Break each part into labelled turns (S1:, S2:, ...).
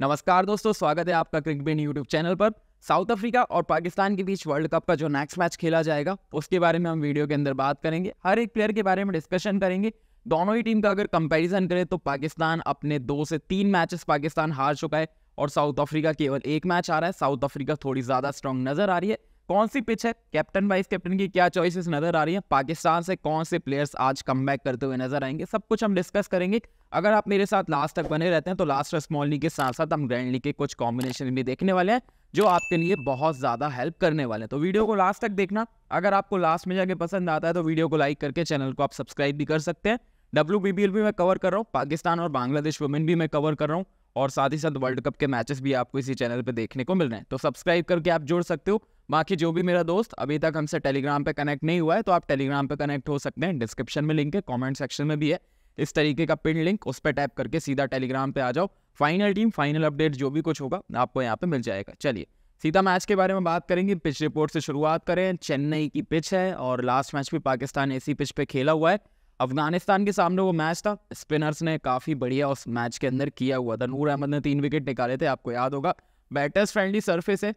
S1: नमस्कार दोस्तों स्वागत है आपका क्रिकबिन यूट्यूब चैनल पर साउथ अफ्रीका और पाकिस्तान के बीच वर्ल्ड कप का जो नेक्स्ट मैच खेला जाएगा उसके बारे में हम वीडियो के अंदर बात करेंगे हर एक प्लेयर के बारे में डिस्कशन करेंगे दोनों ही टीम का अगर कंपैरिजन करें तो पाकिस्तान अपने दो से तीन मैचेस पाकिस्तान हार चुका है और साउथ अफ्रीका केवल एक मैच आ रहा है साउथ अफ्रीका थोड़ी ज़्यादा स्ट्रांग नज़र आ रही है कौन सी पिच है कैप्टन वाइस कैप्टन की क्या चॉइसेस नजर आ रही है पाकिस्तान से कौन से प्लेयर्स आज कम करते हुए नजर आएंगे सब कुछ हम डिस्कस करेंगे अगर आप मेरे साथ लास्ट तक बने रहते हैं तो लास्ट स्मॉल लीग के साथ साथ हम ग्रैंड लीग के कुछ कॉम्बिनेशन भी देखने वाले हैं जो आपके लिए बहुत ज़्यादा हेल्प करने वाले हैं तो वीडियो को लास्ट तक देखना अगर आपको लास्ट में जाके पसंद आता है तो वीडियो को लाइक करके चैनल को आप सब्सक्राइब भी कर सकते हैं डब्ल्यू भी मैं कवर कर रहा हूँ पाकिस्तान और बांग्लादेश वुमेन भी मैं कवर कर रहा हूँ और साथ ही साथ वर्ल्ड कप के मैचेस भी आपको इसी चैनल पे देखने को मिल रहे हैं तो सब्सक्राइब करके आप जोड़ सकते हो बाकी जो भी मेरा दोस्त अभी तक हमसे टेलीग्राम पे कनेक्ट नहीं हुआ है तो आप टेलीग्राम पे कनेक्ट हो सकते हैं डिस्क्रिप्शन में लिंक है कमेंट सेक्शन में भी है इस तरीके का पिन लिंक उस पर टैप करके सीधा टेलीग्राम पे आ जाओ फाइनल टीम फाइनल अपडेट जो भी कुछ होगा आपको यहाँ पे मिल जाएगा चलिए सीधा मैच के बारे में बात करेंगे पिच रिपोर्ट से शुरुआत करें चेन्नई की पिच है और लास्ट मैच भी पाकिस्तान इसी पिच पे खेला हुआ है अफगानिस्तान के सामने वो मैच था स्पिनर्स ने काफ़ी बढ़िया उस मैच के अंदर किया हुआ था नूर अहमद ने तीन विकेट निकाले थे आपको याद होगा बैटर्स फ्रेंडली सरफेस है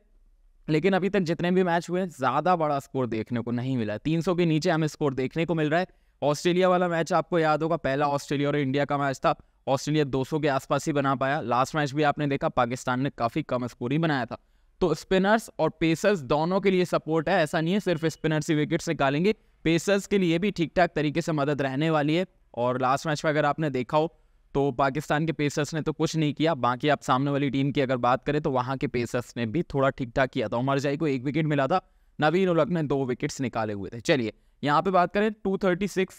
S1: लेकिन अभी तक जितने भी मैच हुए ज़्यादा बड़ा स्कोर देखने को नहीं मिला है तीन के नीचे हमें स्कोर देखने को मिल रहा है ऑस्ट्रेलिया वाला मैच आपको याद होगा पहला ऑस्ट्रेलिया और इंडिया का मैच था ऑस्ट्रेलिया 200 के आसपास ही बना पाया लास्ट मैच भी आपने देखा पाकिस्तान ने काफ़ी कम स्कोर ही बनाया था तो स्पिनर्स और पेसर्स दोनों के लिए सपोर्ट है ऐसा नहीं है सिर्फ स्पिनर्स ही विकेट्स निकालेंगे पेसर्स के लिए भी ठीक ठाक तरीके से मदद रहने वाली है और लास्ट मैच में अगर आपने देखा हो तो पाकिस्तान के पेसर्स ने तो कुछ नहीं किया बाकी आप सामने वाली टीम की अगर बात करें तो वहाँ के पेसर्स ने भी थोड़ा ठीक ठाक किया था उमर जाई को एक विकेट मिला था नवीन उलक ने दो विकेट्स निकाले हुए थे चलिए यहाँ पे बात करें 236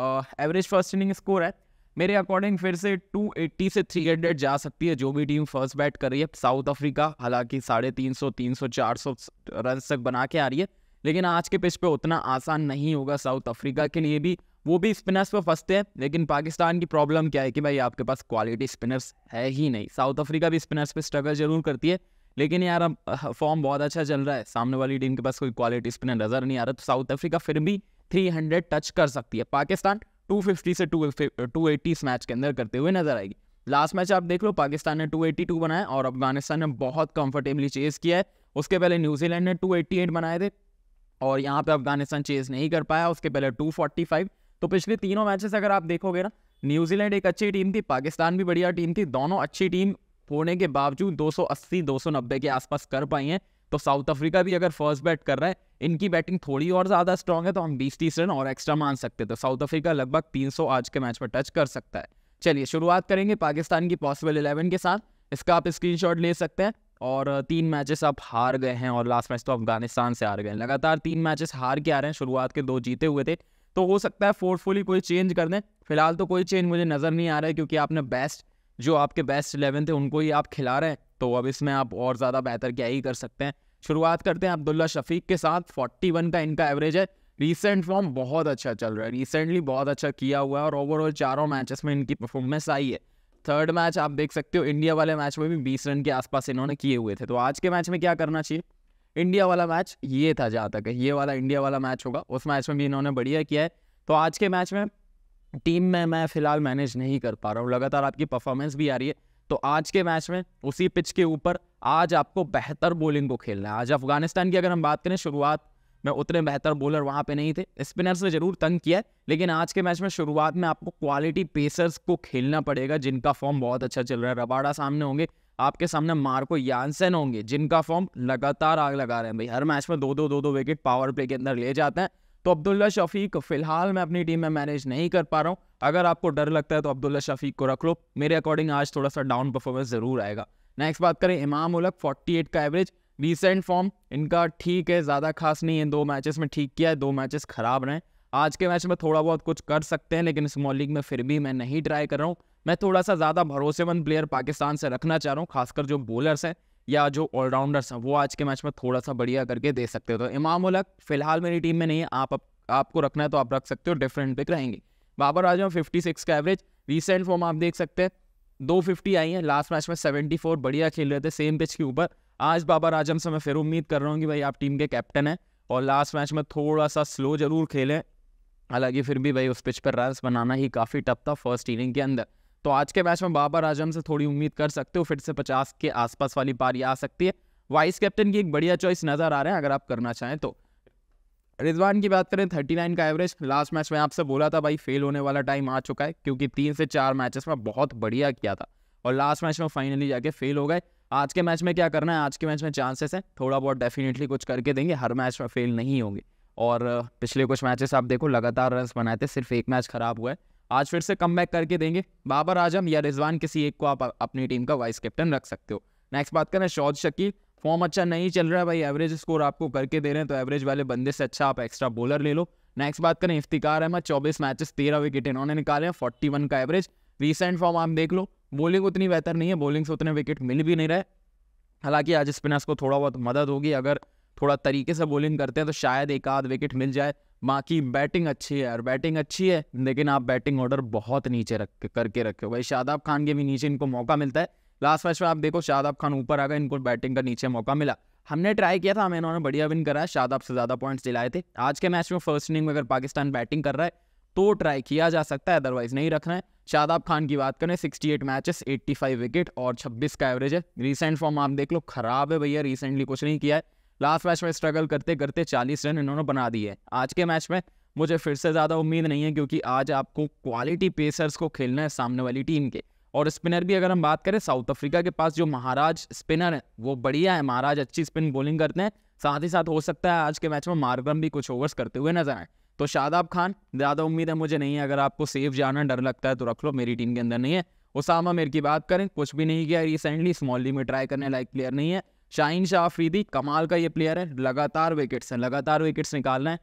S1: एवरेज फर्स्ट इनिंग स्कोर है मेरे अकॉर्डिंग फिर से 280 से 300 जा सकती है जो भी टीम फर्स्ट बैट कर रही है साउथ अफ्रीका हालांकि साढ़े तीन सौ तीन सौ चार सौ रन तक बना के आ रही है लेकिन आज के पिच पे उतना आसान नहीं होगा साउथ अफ्रीका के लिए भी वो भी स्पिनर्स पर फंसते हैं लेकिन पाकिस्तान की प्रॉब्लम क्या है कि भाई आपके पास क्वालिटी स्पिनर्स है ही नहीं साउथ अफ्रीका भी स्पिनर्स पे स्ट्रगल जरूर करती है लेकिन यार अब फॉर्म बहुत अच्छा चल रहा है सामने वाली टीम के पास कोई क्वालिटी स्पिनर नज़र नहीं आ रहा तो साउथ अफ्रीका फिर भी 300 टच कर सकती है पाकिस्तान 250 से 280 इस मैच के अंदर करते हुए नजर आएगी लास्ट मैच आप देख लो पाकिस्तान ने 282 बनाया और अफगानिस्तान ने बहुत कंफर्टेबली चेस किया है उसके पहले न्यूजीलैंड ने 288 बनाए थे और यहाँ पे अफगानिस्तान चेज नहीं कर पाया उसके पहले 245 तो पिछले तीनों मैचेस अगर आप देखोगे ना न्यूजीलैंड एक अच्छी टीम थी पाकिस्तान भी बढ़िया टीम थी दोनों अच्छी टीम होने के बावजूद 280 290 के आसपास कर पाई हैं तो साउथ अफ्रीका भी अगर फर्स्ट बैट कर रहा है इनकी बैटिंग थोड़ी और ज़्यादा स्ट्रांग है तो हम बीस तीस रन और एक्स्ट्रा मान सकते हैं तो साउथ अफ्रीका लगभग तीन आज के मैच पर टच कर सकता है चलिए शुरुआत करेंगे पाकिस्तान की पॉसिबल इलेवन के साथ इसका आप स्क्रीनशॉट ले सकते हैं और तीन मैचेस आप हार गए हैं और लास्ट मैच तो अफगानिस्तान से हार गए हैं लगातार तीन मैचेस हार के आ रहे हैं शुरुआत के दो जीते हुए थे तो हो सकता है फोर्सफुली कोई चेंज कर दें फिलहाल तो कोई चेंज मुझे नज़र नहीं आ रहा है क्योंकि आपने बेस्ट जो आपके बेस्ट इलेवन थे उनको ही आप खिला रहे हैं तो अब इसमें आप और ज़्यादा बेहतर क्या ही कर सकते हैं शुरुआत करते हैं अब्दुल्ला शफीक के साथ 41 का इनका एवरेज है रिसेंट फॉर्म बहुत अच्छा चल रहा है रिसेंटली बहुत अच्छा किया हुआ है और ओवरऑल चारों मैचेस में इनकी परफॉर्मेंस आई है थर्ड मैच आप देख सकते हो इंडिया वाले मैच में भी बीस रन के आसपास इन्होंने किए हुए थे तो आज के मैच में क्या करना चाहिए इंडिया वाला मैच ये था जहाँ तक ये वाला इंडिया वाला मैच होगा उस मैच में भी इन्होंने बढ़िया किया है तो आज के मैच में टीम में मैं फिलहाल मैनेज नहीं कर पा रहा हूँ लगातार आपकी परफॉर्मेंस भी आ रही है तो आज के मैच में उसी पिच के ऊपर आज आपको बेहतर बॉलिंग को खेलना है आज अफगानिस्तान की अगर हम बात करें शुरुआत में उतने बेहतर बॉलर वहाँ पे नहीं थे स्पिनर्स ने जरूर तंग किया लेकिन आज के मैच में शुरुआत में आपको क्वालिटी पेसर्स को खेलना पड़ेगा जिनका फॉर्म बहुत अच्छा चल रहा है रबाड़ा सामने होंगे आपके सामने मार्को यानसेन होंगे जिनका फॉर्म लगातार आग लगा रहे हैं भाई हर मैच में दो दो दो दो विकेट पावर प्ले के अंदर ले जाते हैं तो अब्दुल्ला शफीक फिलहाल मैं अपनी टीम में मैनेज नहीं कर पा रहा हूँ अगर आपको डर लगता है तो अब्दुल्ला शफीक को रख लो मेरे अकॉर्डिंग आज थोड़ा सा डाउन परफॉर्मेंस जरूर आएगा नेक्स्ट बात करें इमाम उलक एट का एवरेज रिसेंट फॉर्म इनका ठीक है ज़्यादा खास नहीं है दो मैचेस में ठीक किया है दो मैचेस खराब रहे आज के मैच में थोड़ा बहुत कुछ कर सकते हैं लेकिन स्मॉल लीग में फिर भी मैं नहीं ट्राई कर रहा हूँ मैं थोड़ा सा ज़्यादा भरोसेमंद प्लेयर पाकिस्तान से रखना चाह रहा हूँ खासकर जो बॉलर्स हैं या जो ऑलराउंडर्स हैं वो आज के मैच में थोड़ा सा बढ़िया करके दे सकते हो तो इमाम उलक फिलहाल मेरी टीम में नहीं है आप, आपको रखना है तो आप रख सकते हो डिफरेंट पिक रहेंगे बाबर आजम सिक्स का एवरेज रिसेंट फॉर्म आप देख सकते हैं दो फिफ्टी आई है लास्ट मैच में सेवेंटी फोर बढ़िया खेल रहे थे सेम पिच के ऊपर आज बाबर आजम से मैं फिर उम्मीद कर रहा हूँ कि भाई आप टीम के कैप्टन हैं और लास्ट मैच में थोड़ा सा स्लो जरूर खेलें हालांकि फिर भी भाई उस पिच पर रन बनाना ही काफ़ी टफ था फर्स्ट इनिंग के अंदर तो आज के मैच में बाबर आजम से थोड़ी उम्मीद कर सकते हो फिर से पचास के आसपास वाली पारी आ सकती है वाइस कैप्टन की एक बढ़िया चॉइस नज़र आ रहे हैं अगर आप करना चाहें तो रिजवान की बात करें थर्टी नाइन का एवरेज लास्ट मैच में आपसे बोला था भाई फेल होने वाला टाइम आ चुका है क्योंकि तीन से चार मैचेस में बहुत बढ़िया किया था और लास्ट मैच में फाइनली जाके फेल हो गए आज के मैच में क्या करना है आज के मैच में चांसेस हैं थोड़ा बहुत डेफिनेटली कुछ करके देंगे हर मैच में फेल नहीं होंगे और पिछले कुछ मैचेस आप देखो लगातार रन बनाए थे सिर्फ एक मैच खराब हुआ है आज फिर से कम बैक करके देंगे बाबर आजम या रिजवान किसी एक को आप अपनी टीम का वाइस कैप्टन रख सकते हो नेक्स्ट बात करें शौद शकील फॉर्म अच्छा नहीं चल रहा है भाई एवरेज स्कोर आपको करके दे रहे हैं तो एवरेज वाले बंदे से अच्छा आप एक्स्ट्रा बॉलर ले लो नेक्स्ट बात करें इफ्तिकार अहमद चौबीस मैचेस तेरह विकेट इन्होंने निकाले हैं फोर्टी वन का एवरेज रिसेंट फॉर्म आप देख लो बॉलिंग उतनी बेहतर नहीं है बॉलिंग से उतने विकेट मिल भी नहीं रहे हालांकि आज स्पिनर्स को थोड़ा बहुत मदद होगी अगर थोड़ा तरीके से बॉलिंग करते हैं तो शायद एक आध विकेट मिल जाए बाकी बैटिंग अच्छी है और बैटिंग अच्छी है लेकिन आप बैटिंग ऑर्डर बहुत नीचे रख करके रखे हो भाई शादाब खान के भी नीचे इनको मौका मिलता है लास्ट मैच में आप देखो शादाब खान ऊपर आ गए इनको बैटिंग का नीचे मौका मिला हमने ट्राई किया था हमें इन्होंने बढ़िया विन करा है शादाब से ज़्यादा पॉइंट्स दिलाए थे आज के मैच में फर्स्ट इनिंग में अगर पाकिस्तान बैटिंग कर रहा है तो ट्राई किया जा सकता है अदरवाइज नहीं रखना है शादाब खान की बात करें 68 मैचेस 85 विकेट और 26 का एवरेज है रिसेंट फॉर्म आप देख लो खराब है भैया रिसेंटली कुछ नहीं किया है लास्ट मैच में स्ट्रगल करते करते चालीस रन इन्होंने बना दिए आज के मैच में मुझे फिर से ज़्यादा उम्मीद नहीं है क्योंकि आज आपको क्वालिटी पेसर्स को खेलना है सामने वाली टीम के और स्पिनर भी अगर हम बात करें साउथ अफ्रीका के पास जो महाराज स्पिनर है वो बढ़िया है महाराज अच्छी स्पिन बॉलिंग करते हैं साथ ही साथ हो सकता है आज के मैच में मार्ग्रम भी कुछ ओवर्स करते हुए नजर आए तो शादाब खान ज़्यादा उम्मीद है मुझे नहीं है अगर आपको सेफ जाना डर लगता है तो रख लो मेरी टीम के अंदर नहीं है उसामा मेर की बात करें कुछ भी नहीं किया रिसेंटली स्मॉल लीग में ट्राई करने लायक प्लेयर नहीं है शाहीन शाह अफरीदी कमाल का ये प्लेयर है लगातार विकेट्स हैं लगातार विकेट्स निकालना है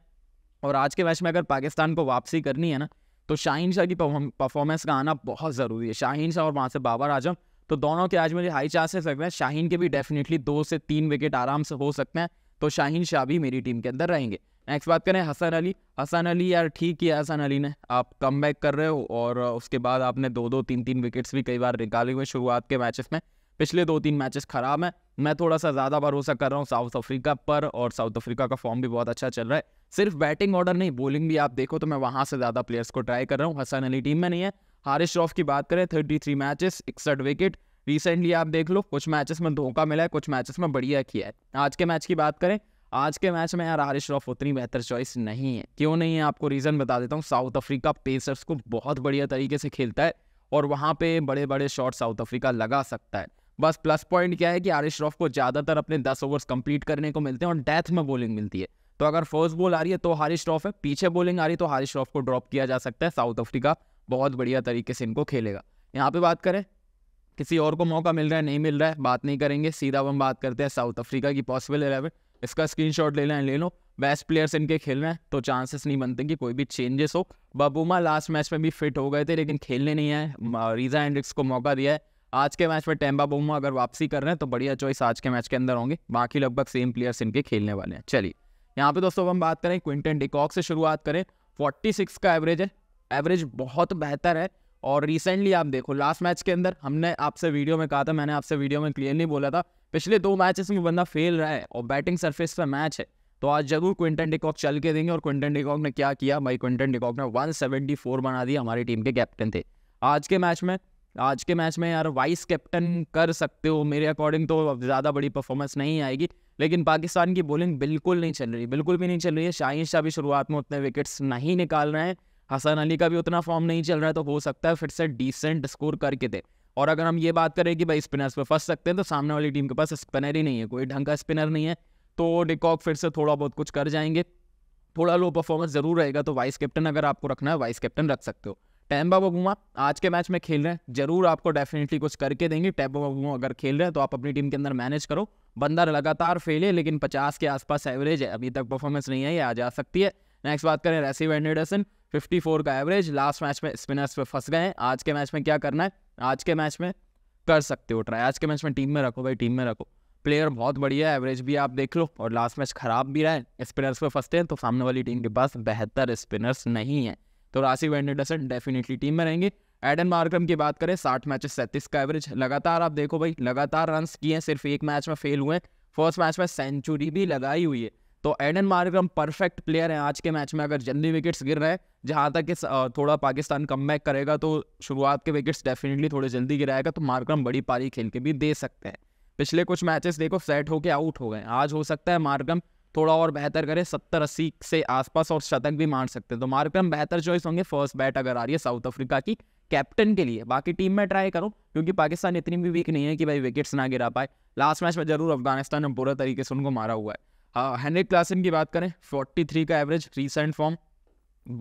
S1: और आज के मैच में अगर पाकिस्तान को वापसी करनी है ना तो शाहीन शाह की परफॉर्मेंस का आना बहुत ज़रूरी है शाहीन शाह और वहाँ से बाबर आजम तो दोनों के आज मुझे हाई चांसेस लग रहे हैं शाहीन के भी डेफिनेटली दो से तीन विकेट आराम से हो सकते हैं तो शाहीन शाह भी मेरी टीम के अंदर रहेंगे नेक्स्ट बात करें हसन अली हसन अली यार ठीक किया हसन अली ने आप कम बैक कर रहे हो और उसके बाद आपने दो दो तीन तीन विकेट्स भी कई बार निकाले हुए शुरुआत के मैचेस में पिछले दो तीन मैचेस खराब हैं मैं थोड़ा सा ज़्यादा भरोसा कर रहा हूँ साउथ अफ्रीका पर और साउथ अफ्रीका का फॉर्म भी बहुत अच्छा चल रहा है सिर्फ बैटिंग ऑर्डर नहीं बॉलिंग भी आप देखो तो मैं वहाँ से ज़्यादा प्लेयर्स को ट्राई कर रहा हूँ हसन अली टीम में नहीं है हारिश श्रॉफ की बात करें थर्टी थ्री मैचेस इकसठ विकेट रिसेंटली आप देख लो कुछ मैचेस में धोखा मिला है कुछ मैचेस में बढ़िया किया है आज के मैच की बात करें आज के मैच में यार हारिश श्रॉफ उतनी बेहतर चॉइस नहीं है क्यों नहीं है आपको रीज़न बता देता हूँ साउथ अफ्रीका पेसर्स को बहुत बढ़िया तरीके से खेलता है और वहाँ पे बड़े बड़े शॉट साउथ अफ्रीका लगा सकता है बस प्लस पॉइंट क्या है कि आरिश श्रॉफ को ज़्यादातर अपने दस ओवर्स कंप्लीट करने को मिलते हैं और डेथ में बॉलिंग मिलती है तो अगर फर्स्ट बॉल आ रही है तो हारिश श्रॉफ है पीछे बॉलिंग आ रही है तो हारिश श्रॉफ को ड्रॉप किया जा सकता है साउथ अफ्रीका बहुत बढ़िया तरीके से इनको खेलेगा यहाँ पर बात करें किसी और को मौका मिल रहा है नहीं मिल रहा है बात नहीं करेंगे सीधा हम बात करते हैं साउथ अफ्रीका की पॉसिबल एलेवन इसका शॉट ले लें ले लो बेस्ट प्लेयर्स इनके खेल रहे हैं तो चांसेस नहीं बनते कि कोई भी चेंजेस हो बबूमा लास्ट मैच में भी फिट हो गए थे लेकिन खेलने नहीं आए रीजा एंड्रिक्स को मौका दिया है आज के मैच में टेम्बा बोमो अगर वापसी कर रहे हैं तो बढ़िया चॉइस आज के मैच के अंदर होंगे बाकी लगभग सेम प्लेयर्स इनके खेलने वाले हैं चलिए यहाँ पे दोस्तों हम बात करें क्विंटन डिकॉक से शुरुआत करें 46 का एवरेज है एवरेज बहुत बेहतर है और रिसेंटली आप देखो लास्ट मैच के अंदर हमने आपसे वीडियो में कहा था मैंने आपसे वीडियो में क्लियरली बोला था पिछले दो मैचेस में बंदा फेल रहा है और बैटिंग सरफेस पर मैच है तो आज जरूर क्विंटन डिकॉक चल के देंगे और क्विंटन डिकॉक ने क्या किया भाई क्विंटन डिकॉक ने 174 बना दिया हमारी टीम के कैप्टन थे आज के मैच में आज के मैच में यार वाइस कैप्टन हम्म। कर सकते हो मेरे अकॉर्डिंग तो ज़्यादा बड़ी परफॉर्मेंस नहीं आएगी लेकिन पाकिस्तान की बॉलिंग बिल्कुल नहीं चल रही बिल्कुल भी नहीं चल रही है शाहिन शाह भी शुरुआत में उतने विकेट्स नहीं निकाल रहे हैं हसन अली का भी उतना फॉर्म नहीं चल रहा है तो हो सकता है फिर से डिसेंट स्कोर करके दे और अगर हम ये बात करें कि भाई स्पिनर्स पर फंस सकते हैं तो सामने वाली टीम के पास स्पिनर ही नहीं है कोई ढंग का स्पिनर नहीं है तो डिकॉक फिर से थोड़ा बहुत कुछ कर जाएंगे थोड़ा लो परफॉर्मेंस जरूर रहेगा तो वाइस कैप्टन अगर आपको रखना है वाइस कैप्टन रख सकते हो टैम्बा बबुमा आज के मैच में खेल रहे हैं जरूर आपको डेफिनेटली कुछ करके देंगे टैम्बा बबुमा अगर खेल रहे हैं तो आप अपनी टीम के अंदर मैनेज करो बंदर लगातार फेल है लेकिन 50 के आसपास एवरेज है अभी तक परफॉर्मेंस नहीं है ये आ जा सकती है नेक्स्ट बात करें रेसिव एंडरसन फोर का एवरेज लास्ट मैच में स्पिनर्स पर फंस गए हैं आज के मैच में क्या करना है आज के मैच में कर सकते हो ट्राई आज के मैच में टीम में रखो भाई टीम में रखो प्लेयर बहुत बढ़िया है एवरेज भी आप देख लो और लास्ट मैच खराब भी रहा है स्पिनर्स पे फंसते हैं तो सामने वाली टीम के पास बेहतर स्पिनर्स नहीं है तो राशि वेंडेडसन डेफिनेटली टीम में रहेंगे एडन मार्कम की बात करें साठ मैचेस सैंतीस का एवरेज लगातार आप देखो भाई लगातार रन किए सिर्फ एक मैच में फेल हुए फर्स्ट मैच में सेंचुरी भी लगाई हुई है तो एडन मार्क्रम परफेक्ट प्लेयर है आज के मैच में अगर जल्दी विकेट्स गिर रहे हैं जहाँ तक कि थोड़ा पाकिस्तान कम करेगा तो शुरुआत के विकेट्स डेफिनेटली थोड़े जल्दी गिराएगा तो मार्क्रम बड़ी पारी खेल के भी दे सकते हैं पिछले कुछ मैचेस देखो सेट होके आउट हो गए आज हो सकता है मार्क्रम थोड़ा और बेहतर करे सत्तर अस्सी से आसपास और शतक भी मार सकते हैं तो हमारे पे हम बेहतर चॉइस होंगे फर्स्ट बैट अगर आ रही है साउथ अफ्रीका की कैप्टन के लिए बाकी टीम में ट्राई करो क्योंकि पाकिस्तान इतनी भी वीक नहीं है कि भाई विकेट्स ना गिरा पाए लास्ट मैच में जरूर अफगानिस्तान ने बुरा तरीके से उनको मारा हुआ है हेनरी हाँ, क्लासन की बात करें फोर्टी का एवरेज रिसेंट फॉर्म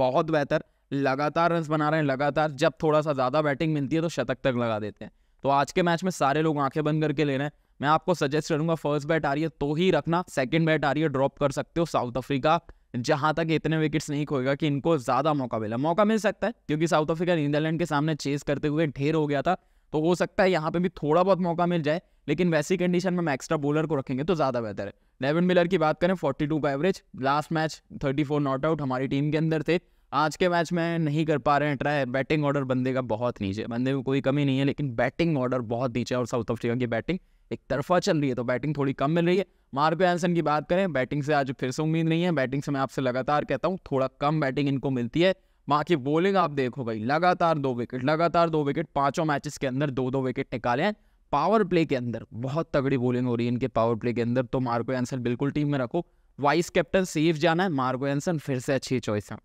S1: बहुत बेहतर लगातार रन बना रहे हैं लगातार जब थोड़ा सा ज़्यादा बैटिंग मिलती है तो शतक तक लगा देते हैं तो आज के मैच में सारे लोग आंखें बंद करके ले रहे हैं मैं आपको सजेस्ट करूंगा फर्स्ट बैट आ रही है तो ही रखना सेकंड बैट आ रही है ड्रॉप कर सकते हो साउथ अफ्रीका जहां तक इतने विकेट्स नहीं खोएगा कि इनको ज्यादा मौका मिला मौका मिल सकता है क्योंकि साउथ अफ्रीका नीदरलैंड के सामने चेस करते हुए ढेर हो गया था तो हो सकता है यहाँ पे भी थोड़ा बहुत मौका मिल जाए लेकिन वैसी कंडीशन में हम एक्स्ट्रा बॉलर को रखेंगे तो ज़्यादा बेहतर है डेविन मिलर की बात करें 42 का average last match 34 not out हमारी टीम के अंदर थे आज के मैच में नहीं कर पा रहे हैं ट्राई बैटिंग ऑर्डर बंदे का बहुत नीचे बंदे में कोई कमी नहीं है लेकिन बैटिंग ऑर्डर बहुत नीचे और साउथ अफ्रीका की बैटिंग एक तरफा चल रही है तो बैटिंग थोड़ी कम मिल रही है मार्को एंसन की बात करें बैटिंग से आज फिर से उम्मीद नहीं है बैटिंग से मैं आपसे लगातार कहता हूँ थोड़ा कम बैटिंग इनको मिलती है बाकी बॉलिंग आप देखो भाई लगातार दो विकेट लगातार दो विकेट पांचों मैचेस के अंदर दो दो विकेट निकाले हैं पावर प्ले के अंदर बहुत तगड़ी बॉलिंग हो रही है इनके पावर प्ले के अंदर तो मार्को एंसन बिल्कुल टीम में रखो वाइस कैप्टन सेफ जाना है मार्को एंसन फिर से अच्छी चॉइस है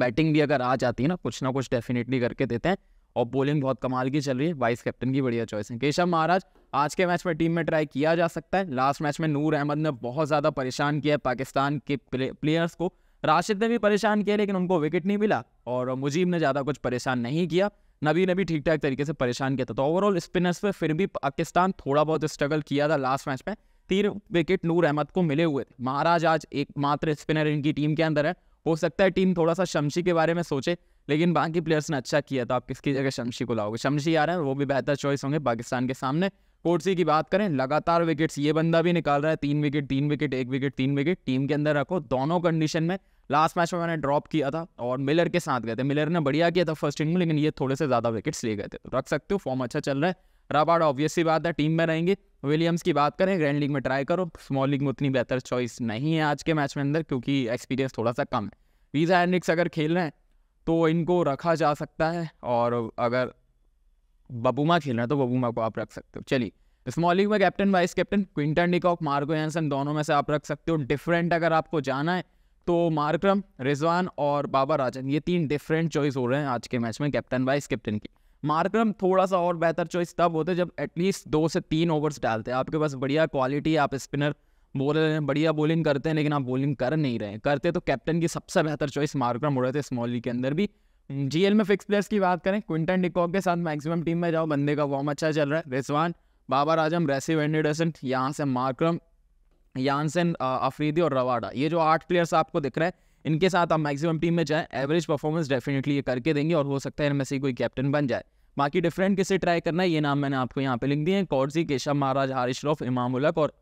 S1: बैटिंग भी अगर आ जाती है ना कुछ ना कुछ डेफिनेटली करके देते हैं और बॉलिंग बहुत कमाल की चल रही है वाइस कैप्टन की बढ़िया चॉइस है केशव महाराज आज के मैच में टीम में ट्राई किया जा सकता है लास्ट मैच में नूर अहमद ने बहुत ज़्यादा परेशान किया पाकिस्तान के प्लेयर्स को राशिद ने भी परेशान किया लेकिन उनको विकेट नहीं मिला और मुजीब ने ज़्यादा कुछ परेशान नहीं किया नबी ने भी ठीक ठाक तरीके से परेशान किया था तो ओवरऑल स्पिनर्स पर फिर भी पाकिस्तान थोड़ा बहुत स्ट्रगल किया था लास्ट मैच में तीन विकेट नूर अहमद को मिले हुए थे महाराज आज एकमात्र स्पिनर इनकी टीम के अंदर है हो सकता है टीम थोड़ा सा शमशी के बारे में सोचे लेकिन बाकी प्लेयर्स ने अच्छा किया तो आप किसकी जगह शमशी को लाओगे शमशी आ रहे हैं वो भी बेहतर चॉइस होंगे पाकिस्तान के सामने कोर्सी की बात करें लगातार विकेट्स ये बंदा भी निकाल रहा है तीन विकेट तीन विकेट एक विकेट तीन विकेट टीम के अंदर रखो दोनों कंडीशन में लास्ट मैच में मैंने ड्रॉप किया था और मिलर के साथ गए थे मिलर ने बढ़िया किया था फर्स्ट इनिंग में लेकिन ये थोड़े से ज़्यादा विकेट्स ले गए थे तो रख सकते हो फॉर्म अच्छा चल रहा है राबाड ऑब्वियसली बात है टीम में रहेंगे विलियम्स की बात करें ग्रैंड लीग में ट्राई करो स्मॉल लीग में उतनी बेहतर चॉइस नहीं है आज के मैच में अंदर क्योंकि एक्सपीरियंस थोड़ा सा कम है वीजा एंड्रिक्स अगर खेल रहे हैं तो इनको रखा जा सकता है और अगर बबूमा खेल रहे हैं तो बबूमा को आप रख सकते हो चलिए स्मॉल लीग में captain vice captain Quinton de Kock Marco Jansen दोनों में से आप रख सकते हो डिफरेंट अगर आपको जाना है तो मार्क्रम रिजवान और बाबा राजन ये तीन डिफरेंट चॉइस हो रहे हैं आज के मैच में कैप्टन वाइस कैप्टन की मार्क्रम थोड़ा सा और बेहतर चॉइस तब होते जब एटलीस्ट दो से तीन ओवर्स डालते हैं आपके पास बढ़िया क्वालिटी आप स्पिनर हैं बढ़िया बॉलिंग करते हैं लेकिन आप बॉलिंग कर नहीं रहे करते तो कैप्टन की सबसे बेहतर चॉइस मार्क्रम हो रहे थे स्मॉल लीग के अंदर भी जीएल हम्म, में फिक्स प्लेयर्स की बात करें क्विंटन डिकॉक के साथ मैक्सिमम टीम में जाओ बंदे का फॉर्म अच्छा चल रहा है रिजवान बाबर आजम रेसिव एंडरसन यहाँ से मार्क्रम यानसन अफरीदी और रवाडा ये जो आठ प्लेयर्स आपको दिख रहे हैं इनके साथ आप मैक्सिमम टीम में जाएं एवरेज परफॉर्मेंस डेफिनेटली ये करके देंगे और हो सकता है इनमें से कोई कैप्टन बन जाए बाकी डिफरेंट किसे ट्राई करना है ये नाम मैंने आपको यहाँ पे लिख दिए हैं कौरजी केशव महाराज हारिश रॉफ इमाम उलक और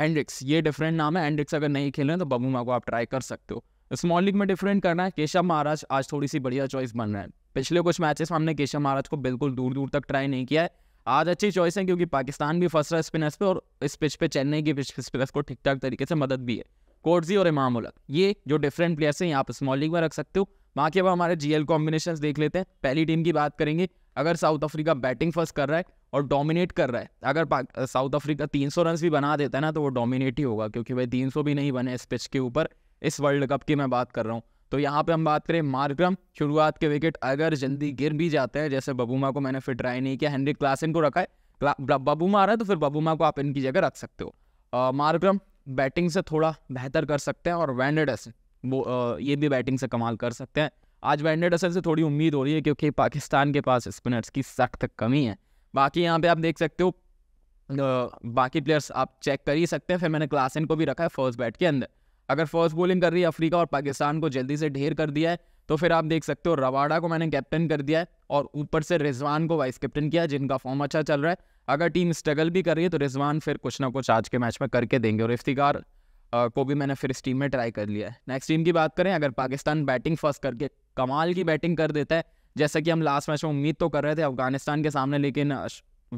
S1: हैंड्रिक्स ये डिफरेंट नाम है हैंड्रिक्स अगर नहीं खेल रहे तो बबू को आप ट्राई कर सकते हो स्मॉल लीग में डिफरेंट करना है केशव महाराज आज थोड़ी सी बढ़िया चॉइस बन रहा है पिछले कुछ मैचेस में हमने केशव महाराज को बिल्कुल दूर दूर तक ट्राई नहीं किया है आज अच्छी चॉइस है क्योंकि पाकिस्तान भी फर्स्ट रहा है स्पिनर्स पे और इस पिच पे चेन्नई की स्पिनर्स को ठीक ठाक तरीके से मदद भी है कोर्जी और इमाम उलक ये जो डिफरेंट प्लेयर्स हैं यहाँ आप स्मॉल लीग में रख सकते हो बाकी अब हमारे जीएल कॉम्बिनेशन देख लेते हैं पहली टीम की बात करेंगे अगर साउथ अफ्रीका बैटिंग फर्स्ट कर रहा है और डोमिनेट कर रहा है अगर साउथ अफ्रीका 300 रन भी बना देता है ना तो वो डोमिनेट ही होगा क्योंकि भाई 300 भी नहीं बने इस पिच के ऊपर इस वर्ल्ड कप की मैं बात कर रहा हूँ तो यहाँ पे हम बात करें मार्क्रम शुरुआत के विकेट अगर जल्दी गिर भी जाते हैं जैसे बबूमा को मैंने फिर ट्राई नहीं किया हेनरी क्लासन को रखा है बबूमा आ रहा है तो फिर बबूमा को आप इनकी जगह रख सकते हो मार्क्रम बैटिंग से थोड़ा बेहतर कर सकते हैं और वैंडेडसन वो आ, ये भी बैटिंग से कमाल कर सकते हैं आज वैंडेडसन से थोड़ी उम्मीद हो रही है क्योंकि पाकिस्तान के पास स्पिनर्स की सख्त कमी है बाकी यहाँ पे आप देख सकते हो बाकी प्लेयर्स आप चेक कर ही सकते हैं फिर मैंने क्लासन को भी रखा है फर्स्ट बैट के अंदर अगर फर्स्ट बॉलिंग कर रही है अफ्रीका और पाकिस्तान को जल्दी से ढेर कर दिया है तो फिर आप देख सकते हो रवाडा को मैंने कैप्टन कर दिया है और ऊपर से रिजवान को वाइस कैप्टन किया जिनका फॉर्म अच्छा चल रहा है अगर टीम स्ट्रगल भी कर रही है तो रिजवान फिर कुछ ना कुछ आज के मैच में करके देंगे और इफ्तिकार को भी मैंने फिर इस टीम में ट्राई कर लिया है नेक्स्ट टीम की बात करें अगर पाकिस्तान बैटिंग फर्स्ट करके कमाल की बैटिंग कर देता है जैसा कि हम लास्ट मैच में उम्मीद तो कर रहे थे अफगानिस्तान के सामने लेकिन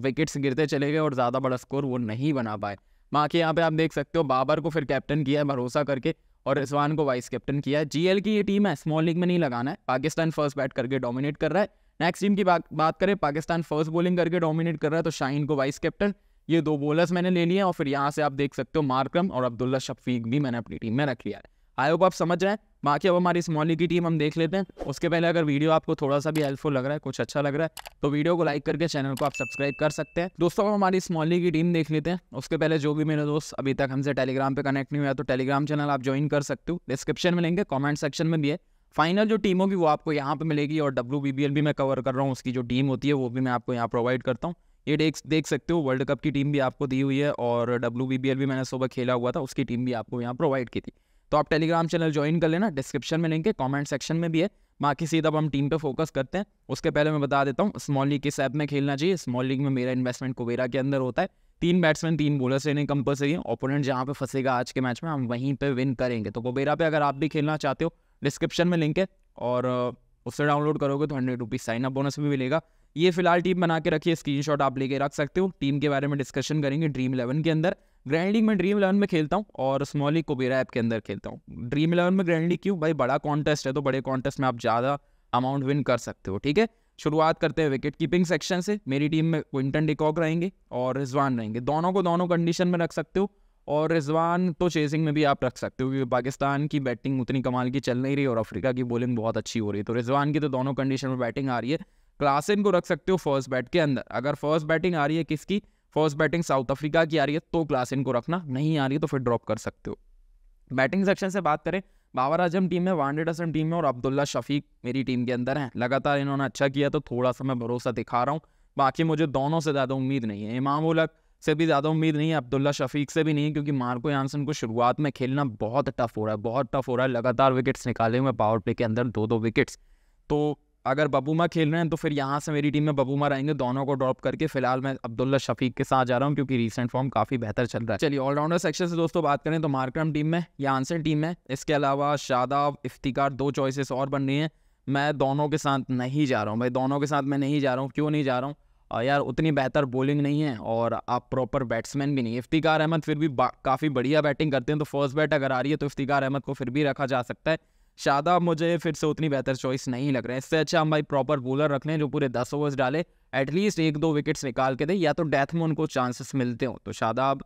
S1: विकेट्स गिरते चले गए और ज़्यादा बड़ा स्कोर वो नहीं बना पाए बाकी यहाँ पे आप देख सकते हो बाबर को फिर कैप्टन किया है भरोसा करके और रिजवान को वाइस कैप्टन किया है जी की ये टीम है स्मॉल लीग में नहीं लगाना है पाकिस्तान फर्स्ट बैट करके डोमिनेट कर रहा है नेक्स्ट टीम की बात बात करें पाकिस्तान फर्स्ट बॉलिंग करके डोमिनेट कर रहा है तो शाहीन को वाइस कैप्टन ये दो बॉलर्स मैंने ले लिए हैं और फिर यहाँ से आप देख सकते हो मार्क्रम और अब्दुल्ला शफीक भी मैंने अपनी टीम में रख लिया है आई होप आप समझ रहे हैं बाकी अब हमारी स्मॉली की टीम हम देख लेते हैं उसके पहले अगर वीडियो आपको थोड़ा सा भी हेल्पफुल लग रहा है कुछ अच्छा लग रहा है तो वीडियो को लाइक करके चैनल को आप सब्सक्राइब कर सकते हैं दोस्तों अब हमारी स्मॉली की टीम देख लेते हैं उसके पहले जो भी मेरे दोस्त अभी तक हमसे टेलीग्राम पे कनेक्ट नहीं हुआ तो टेलीग्राम चैनल आप ज्वाइन कर सकते हो डिस्क्रिप्शन में लेंगे कॉमेंट सेक्शन में भी है फाइनल जो टीम होगी वो आपको यहाँ पर मिलेगी और डब्ल्यू भी मैं कवर कर रहा हूँ उसकी जो टीम होती है वो भी मैं आपको यहाँ प्रोवाइड करता हूँ ये देख देख सकते हो वर्ल्ड कप की टीम भी आपको दी हुई है और डब्ल्यू भी मैंने सुबह खेला हुआ था उसकी टीम भी आपको यहाँ प्रोवाइड की थी तो आप टेलीग्राम चैनल ज्वाइन कर लेना डिस्क्रिप्शन में लिंक है कमेंट सेक्शन में भी है बाकी सीधा अब हम टीम पे फोकस करते हैं उसके पहले मैं बता देता हूँ स्मॉल लीग किस ऐप में खेलना चाहिए स्मॉल लीग में मेरा इन्वेस्टमेंट कुबेरा के अंदर होता है तीन बैट्समैन तीन बॉलर्स लेने कंपलसरी है ओपोनेंट जहाँ पे फंसेगा आज के मैच में हम वहीं पे विन करेंगे तो कुबेरा पे अगर आप भी खेलना चाहते हो डिस्क्रिप्शन में लिंक है और उससे डाउनलोड करोगे तो hundred rupees sign up bonus भी मिलेगा ये फिलहाल टीम बना के रखिए स्क्रीनशॉट आप लेके रख सकते हो टीम के बारे में डिस्कशन करेंगे ड्रीम इलेवन के अंदर ग्रैंडिंग में ड्रीम इलेवन में खेलता हूँ और स्मॉली कोबेरा ऐप के अंदर खेलता हूँ ड्रीम इलेवन में ग्रैंडिंग क्यों भाई बड़ा कॉन्टेस्ट है तो बड़े कॉन्टेस्ट में आप ज़्यादा अमाउंट विन कर सकते हो ठीक है शुरुआत करते हैं विकेट कीपिंग सेक्शन से मेरी टीम में क्विंटन डिकॉक रहेंगे और रिजवान रहेंगे दोनों को दोनों कंडीशन में रख सकते हो और रिजवान तो चेसिंग में भी आप रख सकते हो क्योंकि पाकिस्तान की बैटिंग उतनी कमाल की चल नहीं रही और अफ्रीका की बॉलिंग बहुत अच्छी हो रही है तो रिजवान की तो दोनों कंडीशन में बैटिंग आ रही है क्लासिन को रख सकते हो फर्स्ट बैट के अंदर अगर फर्स्ट बैटिंग आ रही है किसकी फर्स्ट बैटिंग साउथ अफ्रीका की आ रही है तो क्लास इनको रखना नहीं आ रही है तो फिर ड्रॉप कर सकते हो बैटिंग सेक्शन से बात करें बाबर आजम टीम में वानडेड असम टीम में और अब्दुल्ला शफीक मेरी टीम के अंदर हैं लगातार इन्होंने अच्छा किया तो थोड़ा सा मैं भरोसा दिखा रहा हूँ बाकी मुझे दोनों से ज़्यादा उम्मीद नहीं है इमाम उलक से भी ज़्यादा उम्मीद नहीं है अब्दुल्ला शफीक से भी नहीं है क्योंकि मार्को यानसन को शुरुआत में खेलना बहुत टफ हो रहा है बहुत टफ हो रहा है लगातार विकेट्स निकाले हुए पावर प्ले के अंदर दो दो विकेट्स तो अगर बबूमा खेल रहे हैं तो फिर यहाँ से मेरी टीम में बबूमा रहेंगे दोनों को ड्रॉप करके फिलहाल मैं अब्दुल्ला शफीक के साथ जा रहा हूँ क्योंकि रिसेंट फॉर्म काफी बेहतर चल रहा है चलिए ऑलराउंडर सेक्शन से दोस्तों बात करें तो मार्क्रम टीम में या आंसर टीम में इसके अलावा शादाब इफ्तिकार दो चॉइसेस और बन रही हैं मैं दोनों के साथ नहीं जा रहा हूँ भाई दोनों के साथ मैं नहीं जा रहा हूँ क्यों नहीं जा रहा हूँ यार उतनी बेहतर बॉलिंग नहीं है और आप प्रॉपर बैट्समैन भी नहीं इफ्तिकार अहमद फिर भी काफ़ी बढ़िया बैटिंग करते हैं तो फर्स्ट बैट अगर आ रही है तो इफ्तिकार अहमद को फिर भी रखा जा सकता है शादाब मुझे फिर से उतनी बेहतर चॉइस नहीं लग रहा है इससे अच्छा हम भाई प्रॉपर बॉलर रख लें जो पूरे दस ओवर्स डाले एटलीस्ट एक दो विकेट्स निकाल के दें या तो डेथ में उनको चांसेस मिलते हो तो शादाब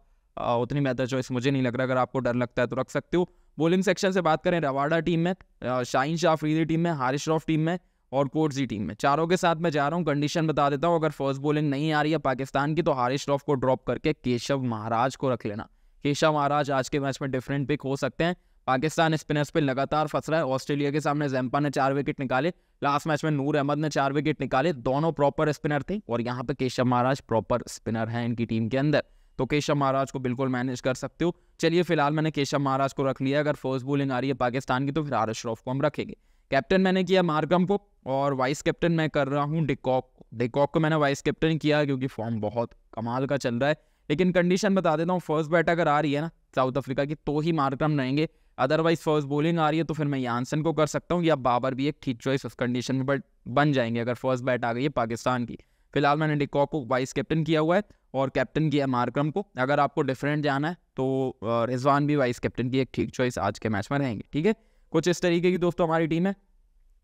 S1: उतनी बेहतर चॉइस मुझे नहीं लग रहा अगर आपको डर लगता है तो रख सकते हो बॉलिंग सेक्शन से बात करें रवाडा टीम में शाहिन शाह फ्रीदी टीम में हारिश रॉफ टीम में और कोटजी टीम में चारों के साथ मैं जा रहा हूँ कंडीशन बता देता हूँ अगर फर्स्ट बॉलिंग नहीं आ रही है पाकिस्तान की तो हारिश रॉफ को ड्रॉप करके केशव महाराज को रख लेना केशव महाराज आज के मैच में डिफरेंट पिक हो सकते हैं पाकिस्तान स्पिनर्स पे लगातार फंस रहा है ऑस्ट्रेलिया के सामने जैम्पा ने चार विकेट निकाले लास्ट मैच में नूर अहमद ने चार विकेट निकाले दोनों प्रॉपर स्पिनर थे और यहाँ पे केशव महाराज प्रॉपर स्पिनर हैं इनकी टीम के अंदर तो केशव महाराज को बिल्कुल मैनेज कर सकते हो चलिए फिलहाल मैंने केशव महाराज को रख लिया अगर फर्स्ट बोलिंग आ रही है पाकिस्तान की तो फिर आर श्रॉफ को हम रखेंगे कैप्टन मैंने किया मार्गम को और वाइस कैप्टन मैं कर रहा हूँ डिकॉक डिकॉक को मैंने वाइस कैप्टन किया क्योंकि फॉर्म बहुत कमाल का चल रहा है लेकिन कंडीशन बता देता हूँ फर्स्ट बैट अगर आ रही है ना साउथ अफ्रीका की तो ही मार्कम रहेंगे अदरवाइज फर्स्ट बॉलिंग आ रही है तो फिर मैं यानसन को कर सकता हूँ या बाबर भी एक ठीक चॉइस उस कंडीशन में बट बन जाएंगे अगर फर्स्ट बैट आ गई है पाकिस्तान की फिलहाल मैंने डिकॉक को वाइस कैप्टन किया हुआ है और कैप्टन किया मार्क्रम को अगर आपको डिफरेंट जाना है तो रिजवान भी वाइस कैप्टन की एक ठीक चॉइस आज के मैच में रहेंगे ठीक है कुछ इस तरीके की दोस्तों हमारी टीम है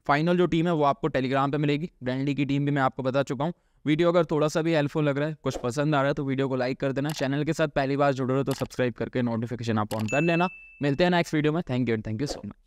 S1: फाइनल जो टीम है वो आपको टेलीग्राम पर मिलेगी ब्रैंडली की टीम भी मैं आपको बता चुका हूँ वीडियो अगर थोड़ा सा भी हेल्पफुल लग रहा है कुछ पसंद आ रहा है तो वीडियो को लाइक कर देना चैनल के साथ पहली बार जुड़ रहे हो तो सब्सक्राइब करके नोटिफिकेशन आप ऑन कर लेना मिलते हैं नेक्स्ट वीडियो में thank you and thank you so much